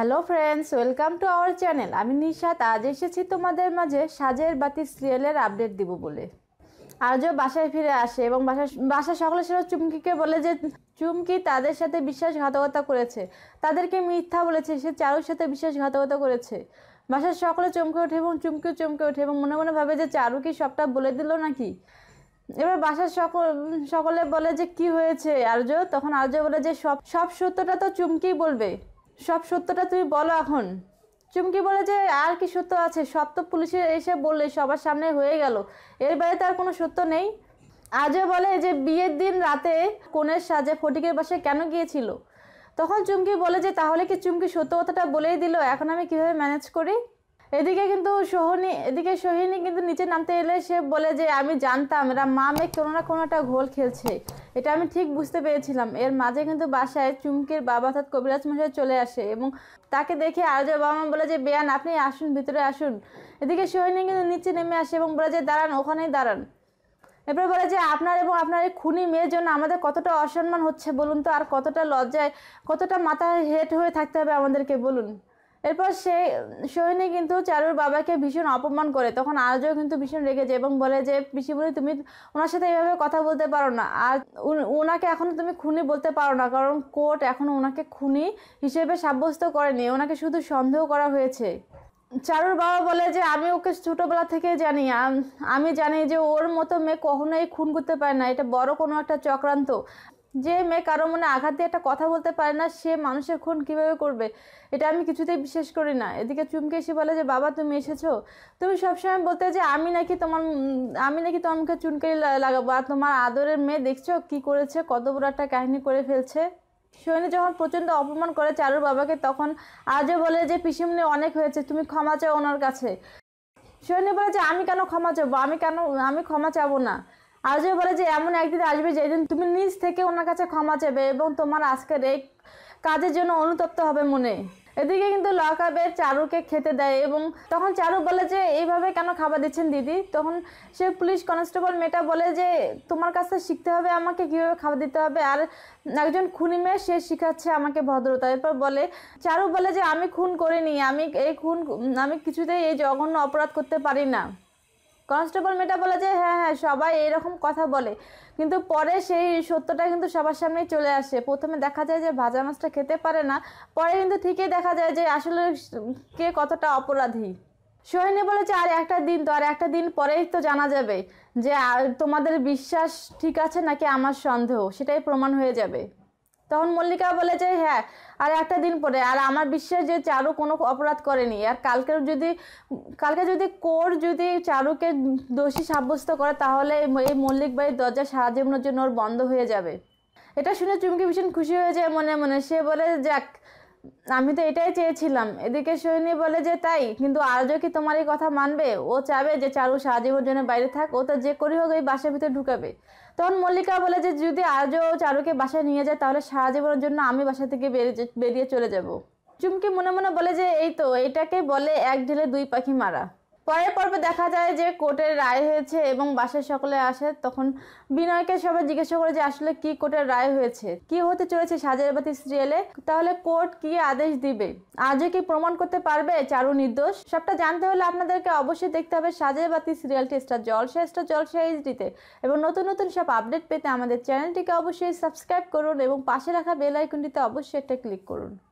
hello friends welcome to our channel আমি নিশাত আজ এসেছি তোমাদের মাঝে সাজের বাতি সিরিয়ালের আপডেট দিব বলে আজও বাসায় ফিরে আসে এবং বাসা বাসা সকলে সেরা চুমকিকে বলে যে চুমকি তাদের সাথে বিশ্বাসঘাতকতা করেছে তাদেরকে মিথ্যা বলেছে সে চারুর সাথে বিশ্বাসঘাতকতা করেছে বাসার সকলে চমকে ওঠে এবং চুমকিও চমকে ওঠে এবং মনে মনে ভাবে যে চারু কি সবটা বলে দিল নাকি এবার বাসার সকল সকলে বলে যে কি হয়েছে আর্য তখন আর্য বলে যে সব সব সত্যটা তো চুমকি বলবে সব সত্যটা তুমি বলো এখন চুমকি বলে যে আর কি সত্য আছে সব তো পুলিশে এসে বললে সবার সামনে হয়ে গেল এর বাইরে তার কোনো সত্য নেই আজও বলে যে বিয়ের দিন রাতে কনের সাজে ফটিকের বাসে কেন গিয়েছিল তখন চুমকি বলে যে তাহলে কি চুমকি সত্য কথাটা বলেই দিল এখন আমি কিভাবে ম্যানেজ করি এদিকে কিন্তু সোহনী এদিকে সোহিনী কিন্তু নিচে নামতে এলে সে বলে যে আমি জানতাম এরা মা মেয়ে কোনো না কোনো একটা ঘোল খেলছে এটা আমি ঠিক বুঝতে পেরেছিলাম এর মাঝে কিন্তু বাসায় চুমকের বাবা অর্থাৎ কবিরাজ মশাই চলে আসে এবং তাকে দেখে আরজা বাবা মা বলে যে বেয়ান আপনি আসুন ভিতরে আসুন এদিকে সোহিনী কিন্তু নিচে নেমে আসে এবং বলে যে দাঁড়ান ওখানেই দাঁড়ান এরপর বলে যে আপনার এবং আপনার এই খুনি মেয়ের জন্য আমাদের কতটা অসম্মান হচ্ছে বলুন তো আর কতটা লজ্জায় কতটা মাথা হেট হয়ে থাকতে হবে আমাদেরকে বলুন এরপর সে সোহিনী কিন্তু চারুর বাবাকে ভীষণ অপমান করে তখন আজও কিন্তু ভীষণ রেগে যায় এবং বলে যে পিসিমণি তুমি ওনার সাথে এইভাবে কথা বলতে পারো না আর ওনাকে এখনও তুমি খুনি বলতে পারো না কারণ কোর্ট এখনও ওনাকে খুনি হিসেবে সাব্যস্ত করেনি ওনাকে শুধু সন্দেহ করা হয়েছে চারুর বাবা বলে যে আমি ওকে ছোটোবেলা থেকে জানি আমি জানি যে ওর মতো মেয়ে কখনোই খুন করতে পারে না এটা বড় কোনো একটা চক্রান্ত যে মেয়ে কারো মনে আঘাত দিয়ে একটা কথা বলতে পারে না সে মানুষের খুন কিভাবে করবে এটা আমি কিছুতেই বিশ্বাস করি না এদিকে চুমকে এসে বলে যে বাবা তুমি এসেছো তুমি সবসময় বলতে যে আমি নাকি তোমার আমি নাকি তোমার মুখে চুনকারি লাগাবো আর তোমার আদরের মেয়ে দেখছো কি করেছে কত বড় একটা কাহিনী করে ফেলছে সৈনী যখন প্রচণ্ড অপমান করে চারুর বাবাকে তখন আজও বলে যে পিসিমনি অনেক হয়েছে তুমি ক্ষমা চাও ওনার কাছে সৈনী বলে যে আমি কেন ক্ষমা চাবো আমি কেন আমি ক্ষমা চাবো না আজও বলে যে এমন একদিন আসবে যেদিন তুমি নিজ থেকে ওনার কাছে ক্ষমা চাবে এবং তোমার আজকের এই কাজের জন্য অনুতপ্ত হবে মনে এদিকে কিন্তু লকাবের চারুকে খেতে দেয় এবং তখন চারু বলে যে এইভাবে কেন খাবার দিচ্ছেন দিদি তখন সে পুলিশ কনস্টেবল মেয়েটা বলে যে তোমার কাছে শিখতে হবে আমাকে কীভাবে খাবার দিতে হবে আর একজন খুনি মেয়ে সে শিখাচ্ছে আমাকে ভদ্রতা এরপর বলে চারু বলে যে আমি খুন করিনি আমি এই খুন আমি কিছুতেই এই জঘন্য অপরাধ করতে পারি না কনস্টেবল মেয়েটা বলে যে হ্যাঁ হ্যাঁ সবাই এরকম কথা বলে কিন্তু পরে সেই সত্যটা কিন্তু সবার সামনেই চলে আসে প্রথমে দেখা যায় যে ভাজা মাছটা খেতে পারে না পরে কিন্তু ঠিকই দেখা যায় যে আসলে কে কতটা অপরাধী সোহিনী বলেছে আর একটা দিন তো আর একটা দিন পরেই তো জানা যাবে যে তোমাদের বিশ্বাস ঠিক আছে নাকি আমার সন্দেহ সেটাই প্রমাণ হয়ে যাবে তখন মল্লিকা বলে যে হ্যাঁ আর একটা দিন পরে আর আমার বিশ্বাস যে চারু কোনো অপরাধ করেনি আর কালকে যদি কালকে যদি কোর যদি চারুকে দোষী সাব্যস্ত করে তাহলে এই মল্লিক বাড়ির দরজা জীবনের জন্য ওর বন্ধ হয়ে যাবে এটা শুনে চুমকি ভীষণ খুশি হয়ে যায় মনে মনে সে বলে যাক আমি তো এটাই চেয়েছিলাম এদিকে সোহিনী বলে যে তাই কিন্তু আজও কি তোমার এই কথা মানবে ও চাবে যে চারু সারাজীবন জন্য বাইরে থাক ও তো যে করি হোক এই বাসার ভিতরে ঢুকাবে তখন মল্লিকা বলে যে যদি আজও চারুকে বাসায় নিয়ে যায় তাহলে সারাজীবনের জন্য আমি বাসা থেকে বেরিয়ে বেরিয়ে চলে যাব চুমকি মনে মনে বলে যে এই তো এটাকে বলে এক ঢেলে দুই পাখি মারা পরের পর্বে দেখা যায় যে কোর্টের রায় হয়েছে এবং বাসায় সকলে আসে তখন বিনয়কে সবাই জিজ্ঞাসা করে যে আসলে কি কোর্টের রায় হয়েছে কি হতে চলেছে সাজারবাতি সিরিয়ালে তাহলে কোর্ট কি আদেশ দিবে আজও কি প্রমাণ করতে পারবে চারু নির্দোষ সবটা জানতে হলে আপনাদেরকে অবশ্যই দেখতে হবে সাজারবাতি সিরিয়ালটি স্টার জলসা স্টার জলসা এইচডিতে এবং নতুন নতুন সব আপডেট পেতে আমাদের চ্যানেলটিকে অবশ্যই সাবস্ক্রাইব করুন এবং পাশে রাখা বেল আইকনটিতে অবশ্যই একটা ক্লিক করুন